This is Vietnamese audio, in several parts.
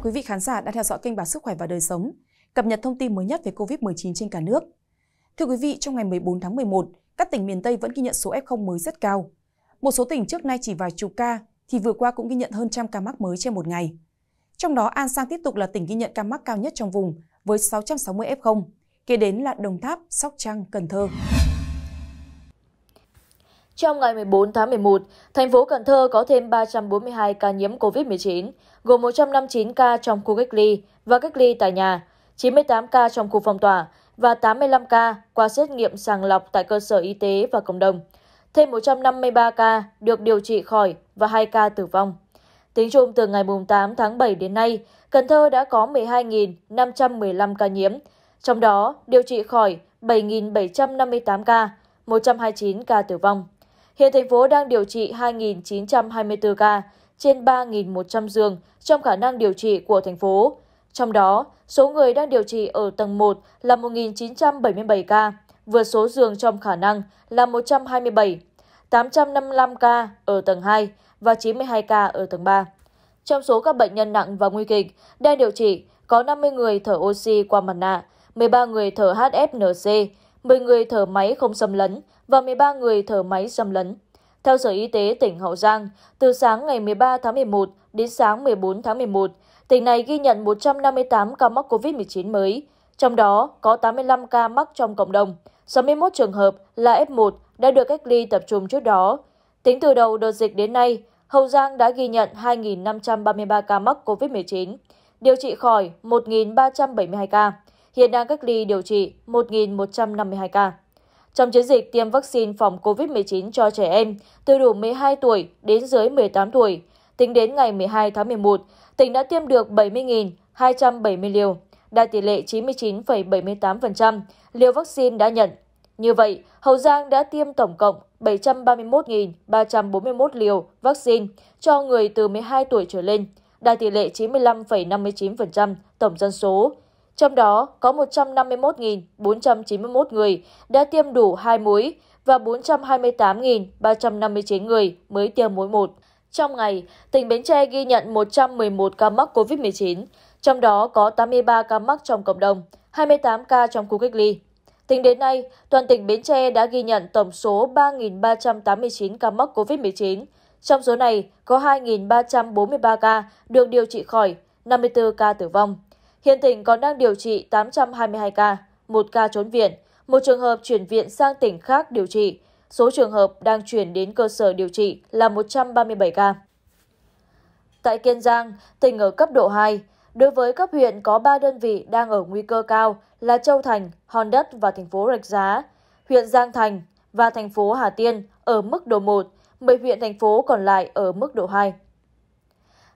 chào quý vị khán giả đã theo dõi kênh báo Sức khỏe và đời sống, cập nhật thông tin mới nhất về COVID-19 trên cả nước. Thưa quý vị, trong ngày 14 tháng 11, các tỉnh miền Tây vẫn ghi nhận số F0 mới rất cao. Một số tỉnh trước nay chỉ vài chục ca thì vừa qua cũng ghi nhận hơn trăm ca mắc mới trên một ngày. Trong đó An Giang tiếp tục là tỉnh ghi nhận ca mắc cao nhất trong vùng với 660 F0, kế đến là Đồng Tháp, Sóc Trăng, Cần Thơ. Trong ngày 14 tháng 11, thành phố Cần Thơ có thêm 342 ca nhiễm COVID-19, gồm 159 ca trong khu cách ly và cách ly tại nhà, 98 ca trong khu phong tỏa và 85 ca qua xét nghiệm sàng lọc tại cơ sở y tế và cộng đồng. Thêm 153 ca được điều trị khỏi và 2 ca tử vong. Tính chung từ ngày 8 tháng 7 đến nay, Cần Thơ đã có 12.515 ca nhiễm, trong đó điều trị khỏi 7.758 ca, 129 ca tử vong. Hiện thành phố đang điều trị 2.924 ca trên 3.100 giường trong khả năng điều trị của thành phố. Trong đó, số người đang điều trị ở tầng một là 1.977 ca, vượt số giường trong khả năng là 127, 855 ca ở tầng hai và 92 ca ở tầng ba. Trong số các bệnh nhân nặng và nguy kịch đang điều trị, có 50 người thở oxy qua mặt nạ, 13 người thở HFNC, 10 người thở máy không xâm lấn và 13 người thở máy xâm lấn. Theo Sở Y tế tỉnh Hậu Giang, từ sáng ngày 13 tháng 11 đến sáng 14 tháng 11, tỉnh này ghi nhận 158 ca mắc COVID-19 mới, trong đó có 85 ca mắc trong cộng đồng, 61 trường hợp là F1 đã được cách ly tập trung trước đó. Tính từ đầu đợt dịch đến nay, Hậu Giang đã ghi nhận 2.533 ca mắc COVID-19, điều trị khỏi 1.372 ca, hiện đang cách ly điều trị 1.152 ca. Trong chiến dịch tiêm vaccine phòng COVID-19 cho trẻ em từ đủ 12 tuổi đến dưới 18 tuổi, tính đến ngày 12 tháng 11, tỉnh đã tiêm được 70.270 liều, đạt tỷ lệ 99,78% liều vaccine đã nhận. Như vậy, Hậu Giang đã tiêm tổng cộng 731.341 liều vaccine cho người từ 12 tuổi trở lên, đạt tỷ lệ 95,59% tổng dân số, trong đó có một trăm năm mươi một bốn trăm chín mươi một người đã tiêm đủ hai mũi và bốn trăm hai mươi tám ba trăm năm mươi chín người mới tiêm mũi một. Trong ngày, tỉnh Bến Tre ghi nhận 111 ca mắc COVID-19, trong đó có 83 ca mắc trong cộng đồng, 28 ca trong khu cách ly. Tính đến nay, toàn tỉnh Bến Tre đã ghi nhận tổng số 3.389 ca mắc COVID-19. Trong số này, có 2.343 ca được điều trị khỏi, 54 ca tử vong hiện tỉnh còn đang điều trị tám trăm hai mươi hai ca, một ca trốn viện, một trường hợp chuyển viện sang tỉnh khác điều trị. Số trường hợp đang chuyển đến cơ sở điều trị là một trăm ba mươi bảy ca. Tại Kiên Giang, tỉnh ở cấp độ hai đối với cấp huyện có ba đơn vị đang ở nguy cơ cao là Châu Thành, Hòn Đất và thành phố Rạch Giá, huyện Giang Thành và thành phố Hà Tiên ở mức độ một, 10 huyện thành phố còn lại ở mức độ hai.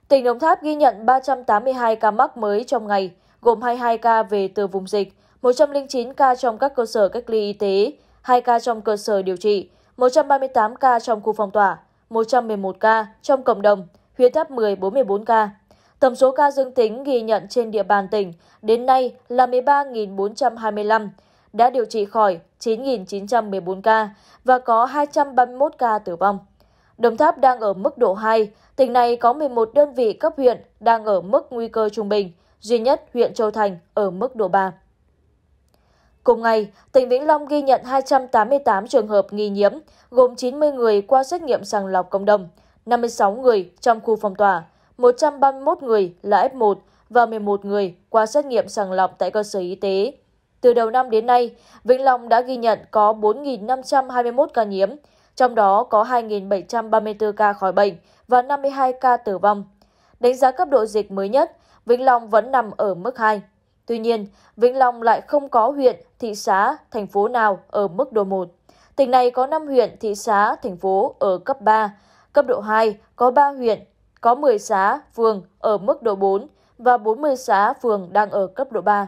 Tỉnh Đồng Tháp ghi nhận 382 ca mắc mới trong ngày, gồm 22 ca về từ vùng dịch, 109 ca trong các cơ sở cách ly y tế, 2 ca trong cơ sở điều trị, 138 ca trong khu phong tỏa, 111 ca trong cộng đồng, huyện tháp 10 44 ca. Tổng số ca dương tính ghi nhận trên địa bàn tỉnh đến nay là 13.425, đã điều trị khỏi 9.914 ca và có 231 ca tử vong. Đồng Tháp đang ở mức độ 2 tỉnh này có 11 đơn vị cấp huyện đang ở mức nguy cơ trung bình, duy nhất huyện Châu Thành ở mức độ 3. Cùng ngày, tỉnh Vĩnh Long ghi nhận 288 trường hợp nghi nhiễm, gồm 90 người qua xét nghiệm sàng lọc cộng đồng, 56 người trong khu phong tỏa, 131 người là F1 và 11 người qua xét nghiệm sàng lọc tại cơ sở y tế. Từ đầu năm đến nay, Vĩnh Long đã ghi nhận có 4.521 ca nhiễm, trong đó có 2.734 ca khỏi bệnh và 52 ca tử vong. Đánh giá cấp độ dịch mới nhất, Vĩnh Long vẫn nằm ở mức 2. Tuy nhiên, Vĩnh Long lại không có huyện, thị xã, thành phố nào ở mức độ 1. Tỉnh này có 5 huyện, thị xã, thành phố ở cấp 3, cấp độ 2 có 3 huyện, có 10 xã, phường ở mức độ 4 và 40 xã, phường đang ở cấp độ 3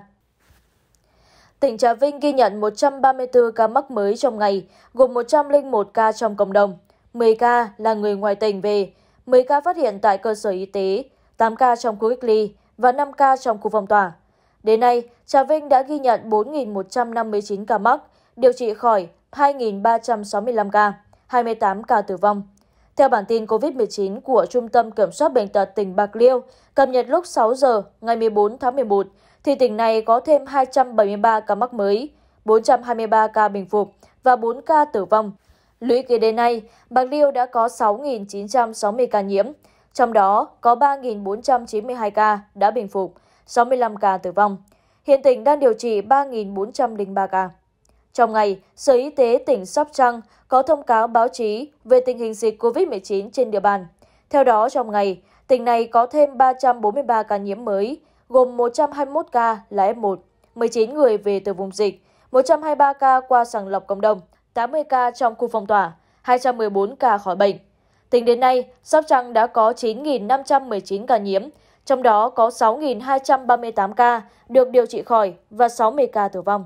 tỉnh Trà Vinh ghi nhận 134 ca mắc mới trong ngày, gồm 101 ca trong cộng đồng, 10 ca là người ngoài tỉnh về, 10 ca phát hiện tại cơ sở y tế, 8 ca trong khu cách ly và 5 ca trong khu phong tỏa. Đến nay, Trà Vinh đã ghi nhận 4.159 ca mắc, điều trị khỏi 2.365 ca, 28 ca tử vong. Theo bản tin COVID-19 của Trung tâm Kiểm soát Bệnh tật tỉnh Bạc Liêu, cập nhật lúc 6 giờ ngày 14 tháng 11, thì tỉnh này có thêm 273 ca mắc mới, 423 ca bình phục và 4 ca tử vong. Lũy kế đến nay, Bạc Liêu đã có 6.960 ca nhiễm, trong đó có 3.492 ca đã bình phục, 65 ca tử vong. Hiện tỉnh đang điều trị 3.403 ca. Trong ngày, Sở Y tế tỉnh Sóc Trăng có thông cáo báo chí về tình hình dịch COVID-19 trên địa bàn. Theo đó, trong ngày, tỉnh này có thêm 343 ca nhiễm mới, gồm một trăm hai mươi một ca là f một, mười chín người về từ vùng dịch, một trăm hai mươi ba ca qua sàng lọc cộng đồng, tám mươi ca trong khu phong tỏa, hai trăm mười bốn ca khỏi bệnh. Tính đến nay, Sóc Trăng đã có chín năm trăm mười chín ca nhiễm, trong đó có sáu hai trăm ba mươi tám ca được điều trị khỏi và sáu mươi ca tử vong.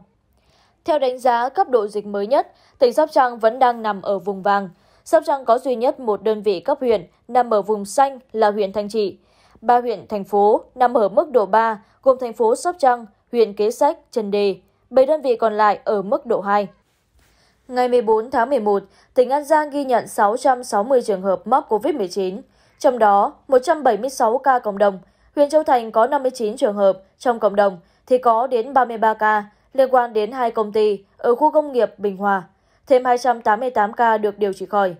Theo đánh giá cấp độ dịch mới nhất, tỉnh Sóc Trăng vẫn đang nằm ở vùng vàng. Sóc Trăng có duy nhất một đơn vị cấp huyện nằm ở vùng xanh là huyện Thanh Trị ba huyện thành phố nằm ở mức độ ba, gồm thành phố Sóc Trăng, huyện Kế Sách, Trần Đề, Bảy đơn vị còn lại ở mức độ hai. Ngày 14 tháng 11, tỉnh An Giang ghi nhận 660 trường hợp mắc COVID-19, trong đó 176 ca cộng đồng. Huyện Châu Thành có 59 trường hợp, trong cộng đồng thì có đến 33 ca liên quan đến hai công ty ở khu công nghiệp Bình Hòa, thêm 288 ca được điều trị khỏi.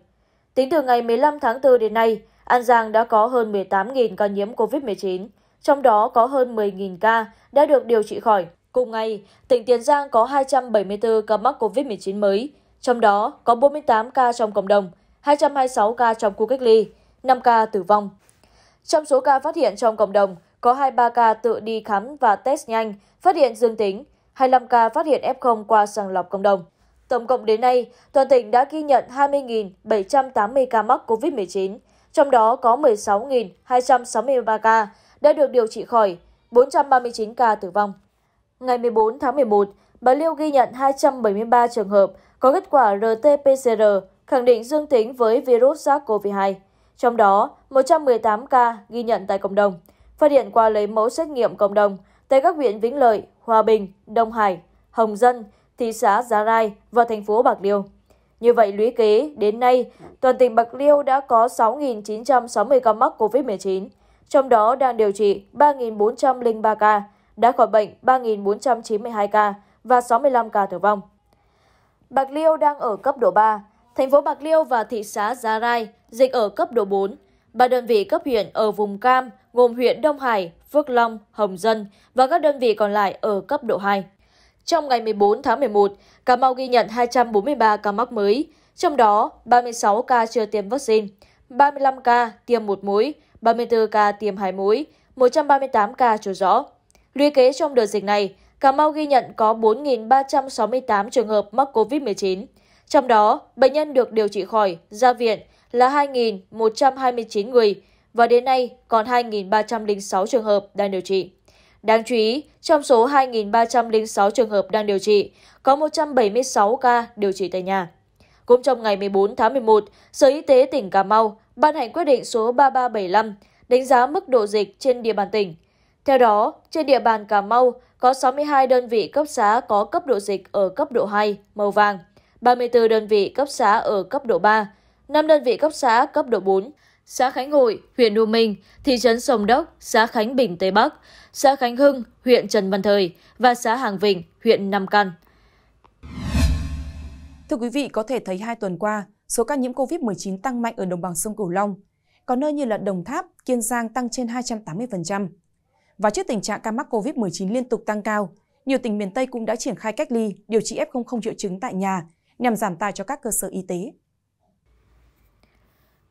Tính từ ngày 15 tháng 4 đến nay, An Giang đã có hơn 18.000 ca nhiễm COVID-19, trong đó có hơn 10.000 ca đã được điều trị khỏi. Cùng ngày, tỉnh Tiền Giang có 274 ca mắc COVID-19 mới, trong đó có 48 ca trong cộng đồng, 226 ca trong khu cách ly, 5 ca tử vong. Trong số ca phát hiện trong cộng đồng, có 23 ca tự đi khám và test nhanh, phát hiện dương tính, 25 ca phát hiện F0 qua sàng lọc cộng đồng. Tổng cộng đến nay, toàn tỉnh đã ghi nhận 20.780 ca mắc COVID-19, trong đó có 16.263 ca đã được điều trị khỏi, 439 ca tử vong. Ngày 14 tháng 11, Bạc Liêu ghi nhận 273 trường hợp có kết quả RT-PCR khẳng định dương tính với virus SARS-CoV-2, trong đó 118 ca ghi nhận tại cộng đồng, phát hiện qua lấy mẫu xét nghiệm cộng đồng tại các huyện Vĩnh Lợi, Hòa Bình, Đông Hải, Hồng Dân, thị xã Giá Rai và thành phố Bạc Liêu. Như vậy lũy kế đến nay, toàn tỉnh Bạc Liêu đã có 6.960 ca mắc COVID-19, trong đó đang điều trị 3.403 ca, đã khỏi bệnh 3.492 ca và 65 ca tử vong. Bạc Liêu đang ở cấp độ 3, thành phố Bạc Liêu và thị xã Giá Rai dịch ở cấp độ 4. Ba đơn vị cấp huyện ở vùng cam gồm huyện Đông Hải, Phước Long, Hồng Dân và các đơn vị còn lại ở cấp độ 2. Trong ngày 14 tháng 11, Cà Mau ghi nhận 243 ca mắc mới, trong đó 36 ca chưa tiêm vaccine, 35 ca tiêm một mũi, 34 ca tiêm hai mũi, 138 ca chưa rõ. Lũy kế trong đợt dịch này, Cà Mau ghi nhận có 4.368 trường hợp mắc COVID-19. Trong đó, bệnh nhân được điều trị khỏi, ra viện là 2.129 người và đến nay còn 2.306 trường hợp đang điều trị. Đáng chú ý, trong số 2.306 trường hợp đang điều trị, có 176 ca điều trị tại nhà. Cũng trong ngày 14 tháng 11, Sở Y tế tỉnh Cà Mau ban hành quyết định số 3375 đánh giá mức độ dịch trên địa bàn tỉnh. Theo đó, trên địa bàn Cà Mau có 62 đơn vị cấp xã có cấp độ dịch ở cấp độ 2, màu vàng, 34 đơn vị cấp xã ở cấp độ 3, 5 đơn vị cấp xã cấp độ 4, xã khánh hội huyện u minh thị trấn sông đốc xã khánh bình tây bắc xã khánh hưng huyện trần văn thời và xã hàng vịnh huyện nam căn Thưa quý vị, có thể thấy hai tuần qua, số ca nhiễm COVID-19 tăng mạnh ở đồng bằng sông Cửu Long. Có nơi như là Đồng Tháp, Kiên Giang tăng trên 280%. Và trước tình trạng ca mắc COVID-19 liên tục tăng cao, nhiều tỉnh miền Tây cũng đã triển khai cách ly, điều trị F0 không triệu chứng tại nhà nhằm giảm tài cho các cơ sở y tế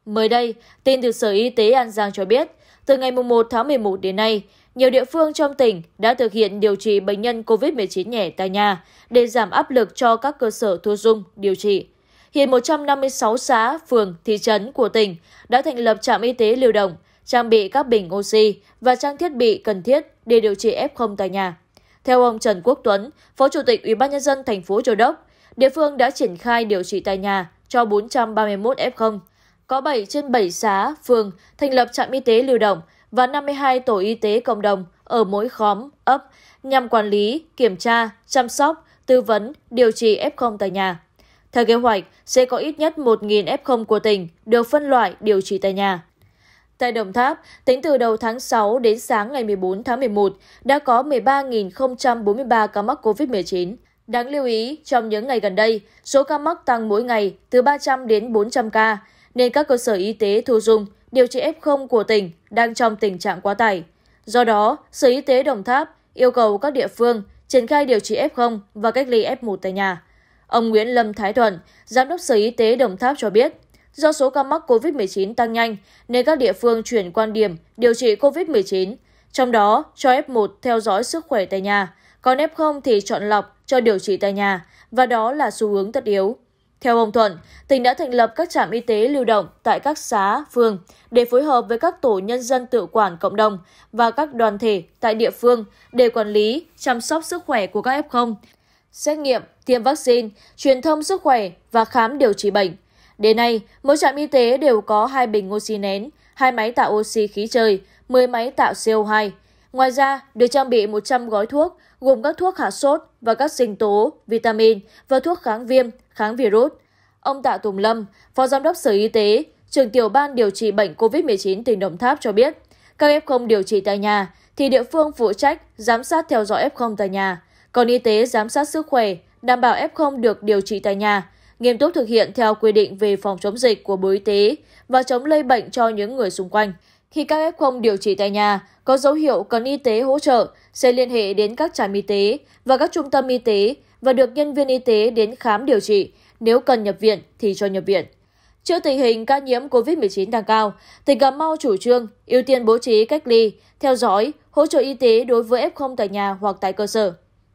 mới đây tin từ sở y tế an giang cho biết từ ngày một tháng một mươi một đến nay nhiều địa phương trong tỉnh đã thực hiện điều trị bệnh nhân covid 19 nhẹ tại nhà để giảm áp lực cho các cơ sở thu dung điều trị hiện 156 xã, phường, thị trấn của tỉnh đã thành lập trạm y tế lưu động, trang bị các bình oxy và trang thiết bị cần thiết để điều trị F0 tại nhà. Theo ông Trần Quốc Tuấn, Phó Chủ tịch Ủy ban Nhân dân thành phố Châu Đốc, địa phương đã triển khai điều trị tại nhà cho 431 F0, có bảy trên bảy xã phường thành lập trạm y tế lưu động và năm mươi hai tổ y tế cộng đồng ở mỗi khóm ấp nhằm quản lý kiểm tra chăm sóc tư vấn điều trị f tại nhà theo kế hoạch sẽ có ít nhất 1.000 f của tỉnh được phân loại điều trị tại nhà Tại Đồng Tháp, tính từ đầu tháng 6 đến sáng ngày 14 tháng 11 đã có 13.043 ca mắc COVID-19. Đáng lưu ý, trong những ngày gần đây, số ca mắc tăng mỗi ngày từ 300 đến 400 ca, nên các cơ sở y tế thu dung điều trị f của tỉnh đang trong tình trạng quá tải. Do đó, Sở Y tế Đồng Tháp yêu cầu các địa phương triển khai điều trị f và cách ly f1 tại nhà. Ông Nguyễn Lâm Thái Thuận, Giám đốc Sở Y tế Đồng Tháp cho biết, do số ca mắc COVID-19 tăng nhanh nên các địa phương chuyển quan điểm điều trị COVID-19, trong đó cho F1 theo dõi sức khỏe tại nhà, còn f thì chọn lọc cho điều trị tại nhà và đó là xu hướng tất yếu. Theo ông Thuận, tỉnh đã thành lập các trạm y tế lưu động tại các xá, phường để phối hợp với các tổ nhân dân tự quản cộng đồng và các đoàn thể tại địa phương để quản lý, chăm sóc sức khỏe của các F0, xét nghiệm, tiêm vaccine, truyền thông sức khỏe và khám điều trị bệnh. Đến nay, mỗi trạm y tế đều có hai bình oxy nén, hai máy tạo oxy khí trời, 10 máy tạo CO2, Ngoài ra, được trang bị 100 gói thuốc, gồm các thuốc hạ sốt và các sinh tố, vitamin và thuốc kháng viêm, kháng virus. Ông Tạ Tùng Lâm, Phó Giám đốc Sở Y tế, trưởng tiểu ban điều trị bệnh COVID-19 tỉnh Đồng Tháp cho biết, các F0 điều trị tại nhà thì địa phương phụ trách giám sát theo dõi F0 tại nhà, còn y tế giám sát sức khỏe, đảm bảo F0 được điều trị tại nhà, nghiêm túc thực hiện theo quy định về phòng chống dịch của Bộ Y tế và chống lây bệnh cho những người xung quanh. Khi các F0 điều trị tại nhà có dấu hiệu cần y tế hỗ trợ sẽ liên hệ đến các trạm y tế và các trung tâm y tế và được nhân viên y tế đến khám điều trị. Nếu cần nhập viện thì cho nhập viện. Trước tình hình ca nhiễm COVID-19 tăng cao, tỉnh Cà Mau chủ trương ưu tiên bố trí cách ly, theo dõi, hỗ trợ y tế đối với F0 tại nhà hoặc tại cơ sở.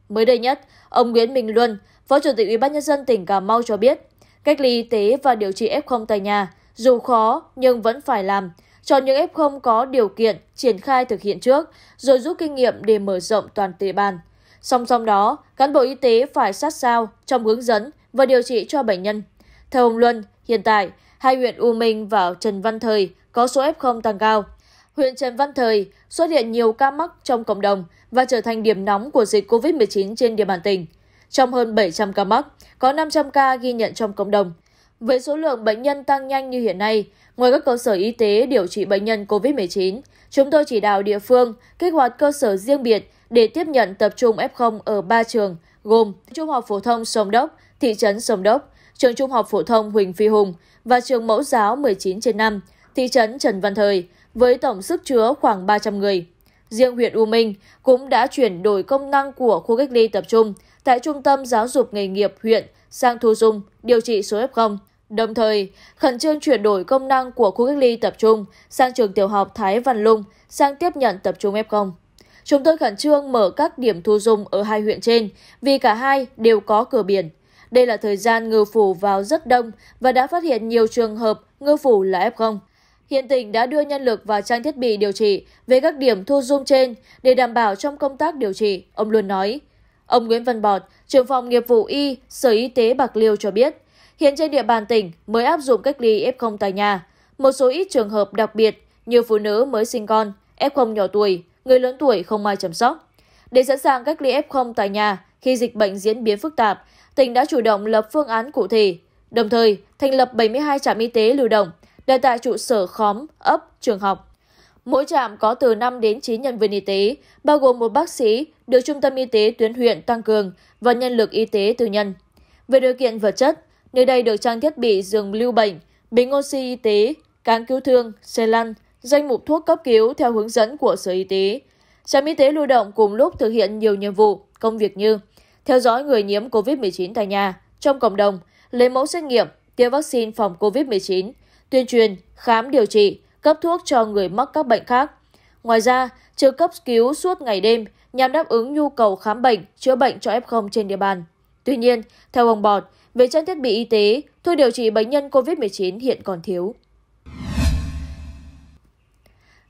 Mới đây nhất, ông Nguyễn Minh Luân, Phó Chủ tịch ủy ban nhân dân tỉnh Cà Mau cho biết, cách ly y tế và điều trị F0 tại nhà dù khó nhưng vẫn phải làm cho những F0 có điều kiện triển khai thực hiện trước, rồi rút kinh nghiệm để mở rộng toàn địa bàn. Song song đó, cán bộ y tế phải sát sao trong hướng dẫn và điều trị cho bệnh nhân. Theo ông Luân, hiện tại, hai huyện U Minh và Trần Văn Thời có số F0 tăng cao. Huyện Trần Văn Thời xuất hiện nhiều ca mắc trong cộng đồng và trở thành điểm nóng của dịch COVID-19 trên địa bàn tỉnh. Trong hơn 700 ca mắc, có 500 ca ghi nhận trong cộng đồng với số lượng bệnh nhân tăng nhanh như hiện nay ngoài các cơ sở y tế điều trị bệnh nhân covid một chín chúng tôi chỉ đạo địa phương kích hoạt cơ sở riêng biệt để tiếp nhận tập trung f ở ba trường gồm trung học phổ thông sông đốc thị trấn sông đốc trường trung học phổ thông huỳnh phi hùng và trường mẫu giáo 19 trên 5, thị trấn trần văn thời với tổng sức chứa khoảng 300 người riêng huyện u minh cũng đã chuyển đổi công năng của khu cách ly tập trung tại trung tâm giáo dục nghề nghiệp huyện sang thu dung điều trị số f đồng thời khẩn trương chuyển đổi công năng của khu cách ly tập trung sang trường tiểu học thái văn lung sang tiếp nhận tập trung f chúng tôi khẩn trương mở các điểm thu dung ở hai huyện trên vì cả hai đều có cửa biển đây là thời gian ngư phủ vào rất đông và đã phát hiện nhiều trường hợp ngư phủ là f Hiện tỉnh đã đưa nhân lực và trang thiết bị điều trị về các điểm thu dung trên để đảm bảo trong công tác điều trị, ông luôn nói. Ông Nguyễn Văn Bọt, trưởng phòng nghiệp vụ Y, Sở Y tế Bạc Liêu cho biết, hiện trên địa bàn tỉnh mới áp dụng cách ly F0 tại nhà. Một số ít trường hợp đặc biệt như phụ nữ mới sinh con, F0 nhỏ tuổi, người lớn tuổi không ai chăm sóc. Để sẵn sàng cách ly F0 tại nhà khi dịch bệnh diễn biến phức tạp, tỉnh đã chủ động lập phương án cụ thể, đồng thời thành lập 72 trạm y tế lưu động – đặt tại trụ sở khóm, ấp, trường học. Mỗi trạm có từ 5 đến 9 nhân viên y tế, bao gồm một bác sĩ được trung tâm y tế tuyến huyện tăng cường và nhân lực y tế tư nhân. Về điều kiện vật chất, nơi đây được trang thiết bị giường lưu bệnh, bình oxy y tế, cán cứu thương, xe lăn, danh mục thuốc cấp cứu theo hướng dẫn của Sở Y tế. Trạm y tế lưu động cùng lúc thực hiện nhiều nhiệm vụ, công việc như theo dõi người nhiễm COVID-19 tại nhà, trong cộng đồng, lấy mẫu xét nghiệm, tiêm vaccine phòng COVID-19, tuyên truyền, khám điều trị, cấp thuốc cho người mắc các bệnh khác. Ngoài ra, trực cấp cứu suốt ngày đêm nhằm đáp ứng nhu cầu khám bệnh, chữa bệnh cho F0 trên địa bàn. Tuy nhiên, theo ông Bọt, về trang thiết bị y tế, thuốc điều trị bệnh nhân COVID-19 hiện còn thiếu.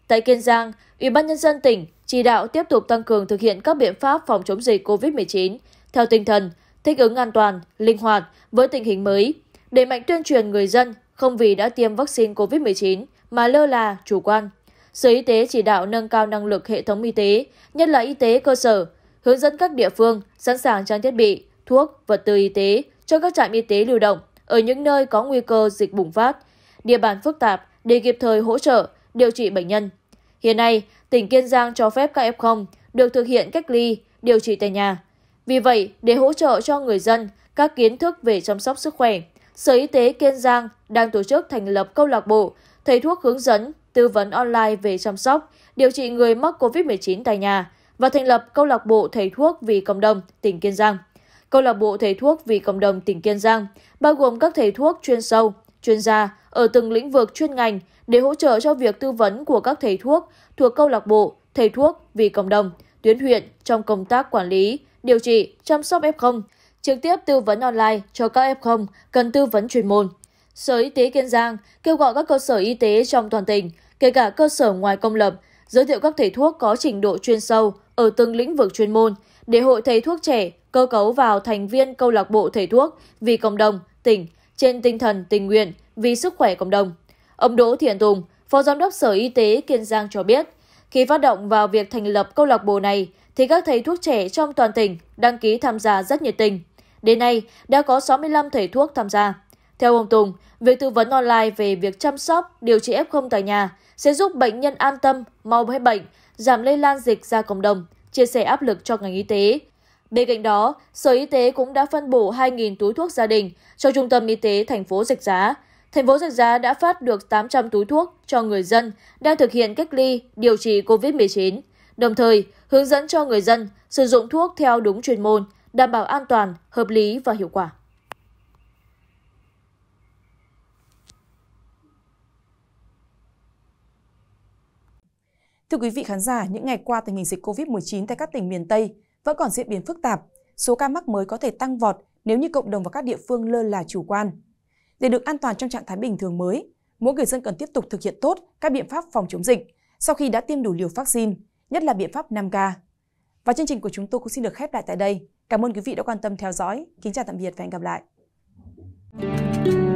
Tại Kiên Giang, Ủy ban nhân dân tỉnh chỉ đạo tiếp tục tăng cường thực hiện các biện pháp phòng chống dịch COVID-19 theo tinh thần thích ứng an toàn, linh hoạt với tình hình mới, đẩy mạnh tuyên truyền người dân không vì đã tiêm vaccine covid một mươi chín mà lơ là chủ quan sở y tế chỉ đạo nâng cao năng lực hệ thống y tế nhất là y tế cơ sở hướng dẫn các địa phương sẵn sàng trang thiết bị thuốc vật tư y tế cho các trạm y tế lưu động ở những nơi có nguy cơ dịch bùng phát địa bàn phức tạp để kịp thời hỗ trợ điều trị bệnh nhân hiện nay tỉnh kiên giang cho phép các f được thực hiện cách ly điều trị tại nhà vì vậy để hỗ trợ cho người dân các kiến thức về chăm sóc sức khỏe Sở Y tế Kiên Giang đang tổ chức thành lập câu lạc bộ thầy thuốc hướng dẫn, tư vấn online về chăm sóc, điều trị người mắc COVID-19 tại nhà và thành lập câu lạc bộ thầy thuốc vì cộng đồng tỉnh Kiên Giang. Câu lạc bộ thầy thuốc vì cộng đồng tỉnh Kiên Giang bao gồm các thầy thuốc chuyên sâu, chuyên gia ở từng lĩnh vực chuyên ngành để hỗ trợ cho việc tư vấn của các thầy thuốc thuộc câu lạc bộ thầy thuốc vì cộng đồng tuyến huyện trong công tác quản lý, điều trị, chăm sóc F0 trực tiếp tư vấn online cho các F0 cần tư vấn chuyên môn. Sở Y tế Kiên Giang kêu gọi các cơ sở y tế trong toàn tỉnh, kể cả cơ sở ngoài công lập, giới thiệu các thầy thuốc có trình độ chuyên sâu ở từng lĩnh vực chuyên môn để hội thầy thuốc trẻ cơ cấu vào thành viên câu lạc bộ thầy thuốc vì cộng đồng tỉnh trên tinh thần tình nguyện vì sức khỏe cộng đồng. Ông Đỗ Thiện Tùng, Phó Giám đốc Sở Y tế Kiên Giang cho biết, khi phát động vào việc thành lập câu lạc bộ này thì các thầy thuốc trẻ trong toàn tỉnh đăng ký tham gia rất nhiệt tình. Đến nay đã có 65 thầy thuốc tham gia. Theo ông Tùng, việc tư vấn online về việc chăm sóc, điều trị F0 tại nhà sẽ giúp bệnh nhân an tâm, mau hết bệnh, giảm lây lan dịch ra cộng đồng, chia sẻ áp lực cho ngành y tế. Bên cạnh đó, Sở Y tế cũng đã phân bổ 2.000 túi thuốc gia đình cho Trung tâm Y tế thành phố Dịch Giá Thành phố Rạch Giá đã phát được 800 túi thuốc cho người dân đang thực hiện cách ly, điều trị COVID-19, đồng thời hướng dẫn cho người dân sử dụng thuốc theo đúng chuyên môn, đảm bảo an toàn, hợp lý và hiệu quả. Thưa quý vị khán giả, những ngày qua tình hình dịch COVID-19 tại các tỉnh miền Tây vẫn còn diễn biến phức tạp, số ca mắc mới có thể tăng vọt nếu như cộng đồng và các địa phương lơ là chủ quan. Để được an toàn trong trạng thái bình thường mới, mỗi người dân cần tiếp tục thực hiện tốt các biện pháp phòng chống dịch sau khi đã tiêm đủ liều vaccine, nhất là biện pháp 5K. Và chương trình của chúng tôi cũng xin được khép lại tại đây. Cảm ơn quý vị đã quan tâm theo dõi. Kính chào tạm biệt và hẹn gặp lại.